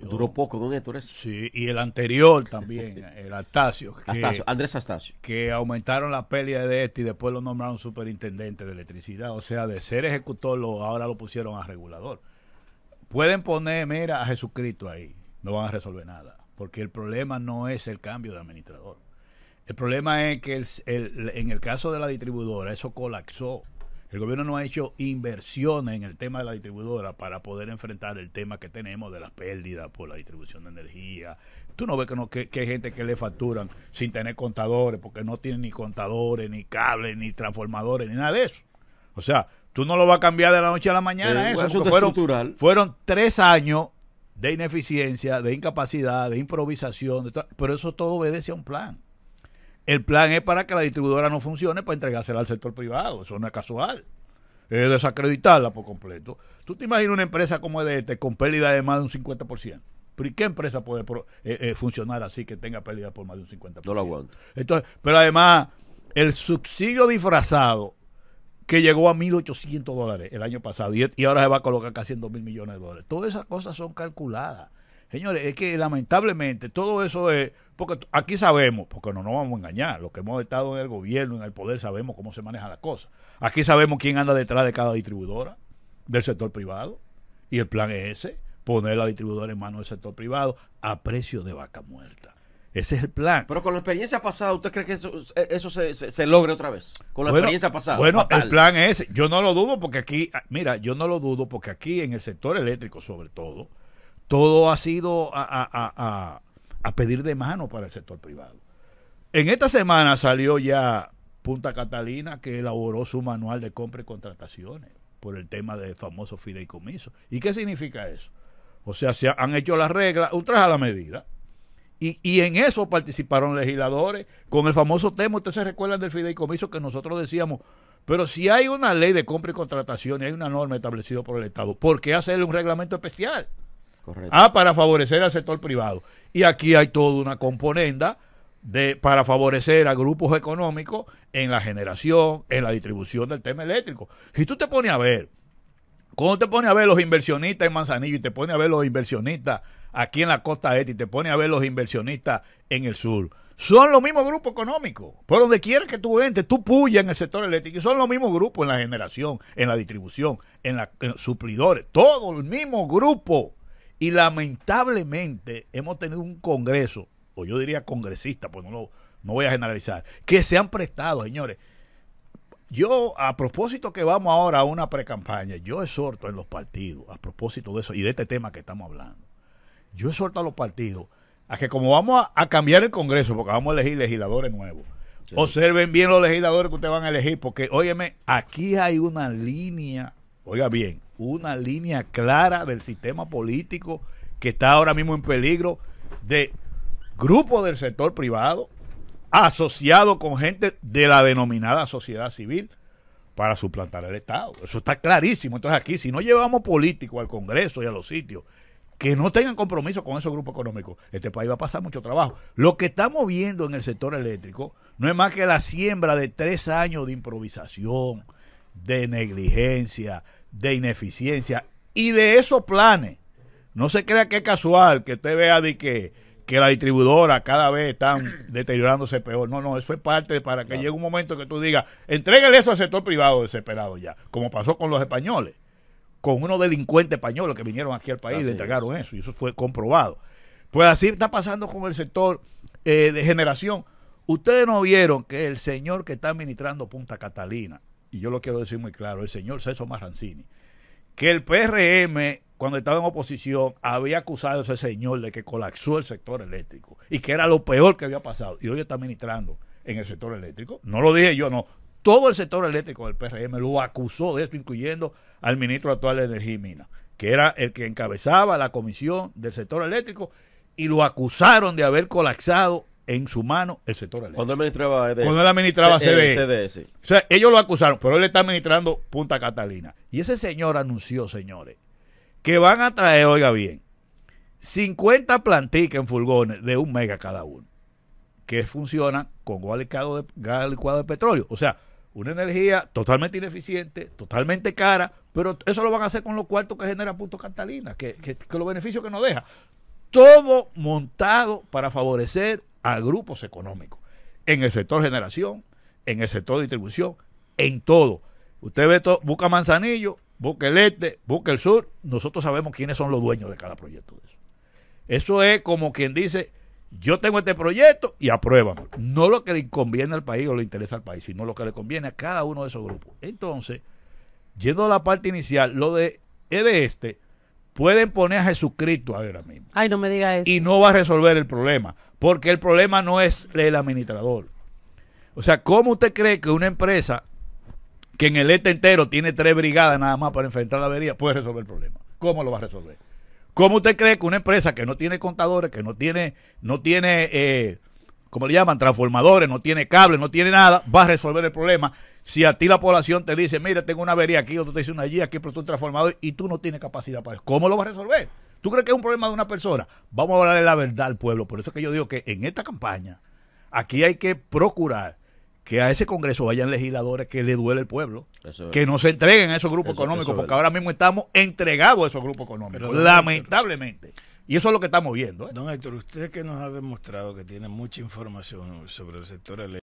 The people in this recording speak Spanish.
Duró poco, don Héctor. ¿es? Sí, y el anterior también, el Astacio, Andrés Astacio. Que aumentaron la pelea de este y después lo nombraron superintendente de electricidad. O sea, de ser ejecutor, lo, ahora lo pusieron a regulador. Pueden poner, mira, a Jesucristo ahí. No van a resolver nada. Porque el problema no es el cambio de administrador. El problema es que en el caso de la distribuidora, eso colapsó. El gobierno no ha hecho inversiones en el tema de la distribuidora para poder enfrentar el tema que tenemos de las pérdidas por la distribución de energía. Tú no ves que, hay gente que le facturan sin tener contadores, porque no tienen ni contadores, ni cables, ni transformadores, ni nada de eso. O sea, tú no lo vas a cambiar de la noche a la mañana eh, eso fueron, fueron tres años de ineficiencia, de incapacidad, de improvisación, pero eso todo obedece a un plan. El plan es para que la distribuidora no funcione para entregársela al sector privado. Eso no es casual. Es desacreditarla por completo. ¿Tú te imaginas una empresa como este con pérdida de más de un 50%? ¿Pero qué empresa puede eh, eh, funcionar así que tenga pérdida por más de un 50%? No lo aguanto. Entonces, pero además, el subsidio disfrazado que llegó a 1.800 dólares el año pasado y, y, ahora se va a colocar casi en 2.000 millones de dólares. Todas esas cosas son calculadas. Señores, es que lamentablemente todo eso es, porque aquí sabemos, porque no nos vamos a engañar, los que hemos estado en el gobierno, en el poder, sabemos cómo se maneja la cosa. Aquí sabemos quién anda detrás de cada distribuidora del sector privado. Y el plan es ese, poner la distribuidora en manos del sector privado a precio de vaca muerta. Ese es el plan. Pero con la experiencia pasada, ¿usted cree que eso, eh, se, logre otra vez? Con la experiencia pasada. Bueno, el plan es, ese. yo no lo dudo porque aquí, ah, mira, yo no lo dudo porque aquí en el sector eléctrico sobre todo, todo ha sido a, pedir de mano para el sector privado. En esta semana salió ya Punta Catalina que elaboró su manual de compra y contrataciones por el tema del famoso fideicomiso. ¿Y qué significa eso? O sea, se han hecho las reglas, un traje a la medida. Y, en eso participaron legisladores con el famoso tema, ustedes se recuerdan del fideicomiso que nosotros decíamos, pero si hay una ley de compra y contratación y hay una norma establecida por el Estado, ¿por qué hacerle un reglamento especial? Ah, para favorecer al sector privado. Y aquí hay toda una componenda de, para favorecer a grupos económicos en la generación, en la distribución del tema eléctrico. Si tú te pones a ver, cuando te pones a ver los inversionistas en Manzanillo y te pones a ver los inversionistas aquí en la costa este y te pones a ver los inversionistas en el sur, son los mismos grupos económicos. Por donde quieres que tú entres, tú puyas en el sector eléctrico y son los mismos grupos en la generación, en la distribución, en los suplidores, todo el mismo grupo. Y lamentablemente hemos tenido un Congreso, o yo diría congresista, pues no lo no voy a generalizar, que se han prestado, señores. Yo, a propósito que vamos ahora a una precampaña, yo exhorto en los partidos, a propósito de eso y de este tema que estamos hablando, yo exhorto a los partidos a que como vamos a, cambiar el Congreso, porque vamos a elegir legisladores nuevos, observen bien los legisladores que ustedes van a elegir, porque óyeme, aquí hay una línea, oiga bien, una línea clara del sistema político que está ahora mismo en peligro de grupos del sector privado asociado con gente de la denominada sociedad civil para suplantar al Estado. Eso está clarísimo. Entonces aquí, si no llevamos políticos al Congreso y a los sitios que no tengan compromiso con esos grupos económicos, este país va a pasar mucho trabajo. Lo que estamos viendo en el sector eléctrico no es más que la siembra de tres años de improvisación, de negligencia, de ineficiencia y de esos planes. No se crea que es casual que usted vea que, que la distribuidora cada vez Está deteriorándose peor. No, no, eso es parte para que llegue un momento que tú digas, entréguele eso al sector privado desesperado ya, como pasó con los españoles, con unos delincuentes españoles que vinieron aquí al país y entregaron eso, y eso fue comprobado. Pues así está pasando con el sector eh, de generación. Ustedes no vieron que el señor que está administrando Punta Catalina, y yo lo quiero decir muy claro, el señor César Marrancini, que el PRM, cuando estaba en oposición, había acusado a ese señor de que colapsó el sector eléctrico y que era lo peor que había pasado. Y hoy está ministrando en el sector eléctrico. No lo dije yo, no. Todo el sector eléctrico del PRM lo acusó de esto, incluyendo al ministro actual de Energía y Minas, que era el que encabezaba la comisión del sector eléctrico y lo acusaron de haber colapsado en su mano el sector eléctrico. Cuando administraba Cuando él administraba CDS. O sea, ellos lo acusaron, pero él está administrando Punta Catalina. Y ese señor anunció, señores, que van a traer, oiga bien, 50 plantitas en furgones de un mega cada uno, que funcionan con gas licuado, de, de petróleo. O sea, una energía totalmente ineficiente, totalmente cara, pero eso lo van a hacer con los cuartos que genera punta Catalina, que, que, que los beneficios que nos deja. Todo montado para favorecer a grupos económicos, en el sector generación, en el sector distribución, en todo. Usted ve todo, busca Manzanillo, busca el este, busca el sur, nosotros sabemos quiénes son los dueños de cada proyecto de eso. Eso es como quien dice, yo tengo este proyecto y aprueba... No lo que le conviene al país o le interesa al país, sino lo que le conviene a cada uno de esos grupos. Entonces, yendo a la parte inicial, lo de, es de este, pueden poner a Jesucristo ahora mismo. Ay, no me diga eso. Y no va a resolver el problema. Porque el problema no es el administrador. O sea, ¿cómo usted cree que una empresa que en el este entero tiene tres brigadas nada más para enfrentar la avería puede resolver el problema? ¿Cómo lo va a resolver? ¿Cómo usted cree que una empresa que no tiene contadores, que no tiene, no tiene, eh, ¿cómo le llaman? Transformadores, no tiene cables, no tiene nada, va a resolver el problema? Si a ti la población te dice, mira, tengo una avería aquí, otro te dice una allí, aquí pero un transformador y tú no tienes capacidad para eso, ¿cómo lo va a resolver? ¿Tú crees que es un problema de una persona? Vamos a hablarle la verdad al pueblo. Por eso es que yo digo que en esta campaña, aquí hay que procurar que a ese Congreso vayan legisladores que le duele el pueblo, que no se entreguen a esos grupos económicos, porque ahora mismo estamos entregados a esos grupos económicos, lamentablemente. y eso es lo que estamos viendo. ¿eh? Don Héctor, usted que nos ha demostrado que tiene mucha información sobre el sector eléctrico,